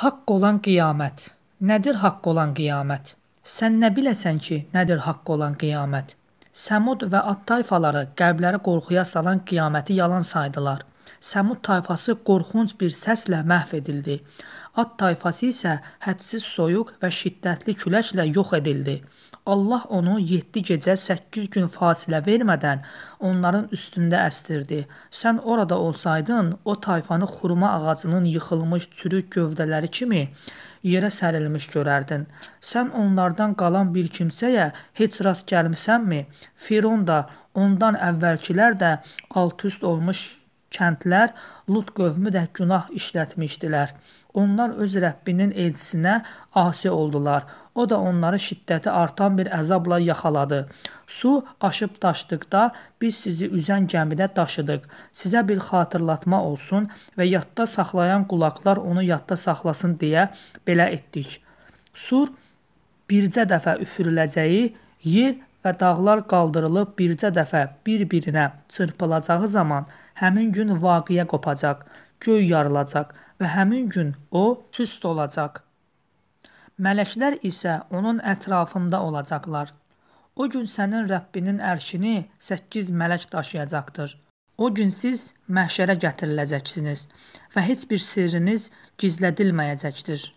Haqq olan qiyamət. Nədir haqq olan qiyamət? Sən nə biləsən ki, nədir haqq olan qiyamət? Səmud və Ad tayfaları qəlbləri qorxuya salan qiyaməti yalan saydılar. Səmud tayfası qorxunc bir səslə məhv edildi. Ad tayfası isə hədsiz soyuq və şiddətli küləklə yox edildi. Allah onu 7 gecə 8 gün fasilə vermədən onların üstündə əstirdi. Sən orada olsaydın, o tayfanı xurma ağacının yıxılmış çürük gövdələri kimi yerə sərilmiş görərdin. Sən onlardan qalan bir kimsəyə heç rast gəlmisənmi? Firon da, ondan əvvəlkilər də alt-üst olmuş kəndlər Lut qövmü də günah işlətmişdilər. Onlar öz Rəbbinin elçisinə asi oldular. O da onları şiddəti artan bir əzabla yaxaladı. Su aşıb daşdıqda biz sizi üzən gəmidə daşıdıq. Sizə bir xatırlatma olsun və yadda saxlayan qulaqlar onu yadda saxlasın deyə belə etdik. Sur bircə dəfə üfürüləcəyi yer və dağlar qaldırılıb bircə dəfə bir-birinə çırpılacağı zaman həmin gün vaqiyə qopacaq, göy yarılacaq və həmin gün o süst olacaq. Mələklər isə onun ətrafında olacaqlar. O gün sənin Rəbbinin ərşini 8 mələk daşıyacaqdır. O gün siz məhşərə gətiriləcəksiniz və heç bir sirriniz gizlədilməyəcəkdir.